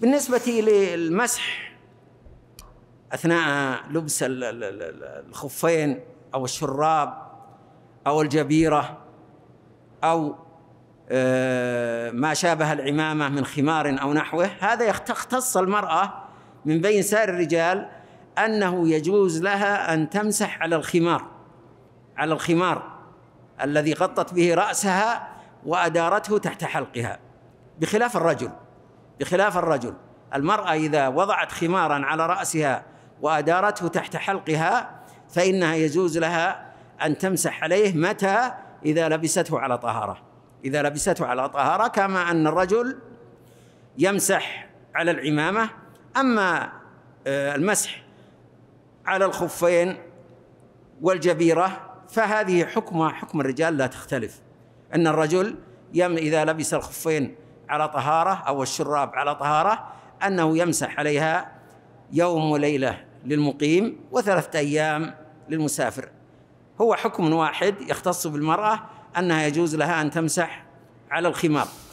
بالنسبة للمسح أثناء لبس الخفين أو الشراب أو الجبيرة أو آه، ما شابه العمامة من خمار أو نحوه هذا يختص المرأة من بين سائر الرجال أنه يجوز لها أن تمسح على الخمار على الخمار الذي غطت به رأسها وأدارته تحت حلقها بخلاف الرجل بخلاف الرجل المرأة إذا وضعت خمارا على رأسها وأدارته تحت حلقها فإنها يجوز لها أن تمسح عليه متى إذا لبسته على طهارة إذا لبسته على طهارة كما أن الرجل يمسح على العمامة أما آه، المسح على الخفين والجبيرة فهذه حكمها حكم الرجال لا تختلف أن الرجل يم إذا لبس الخفين على طهارة أو الشراب على طهارة أنه يمسح عليها يوم وليلة للمقيم وثلاثة أيام للمسافر هو حكم واحد يختص بالمرأة أنها يجوز لها أن تمسح على الخمار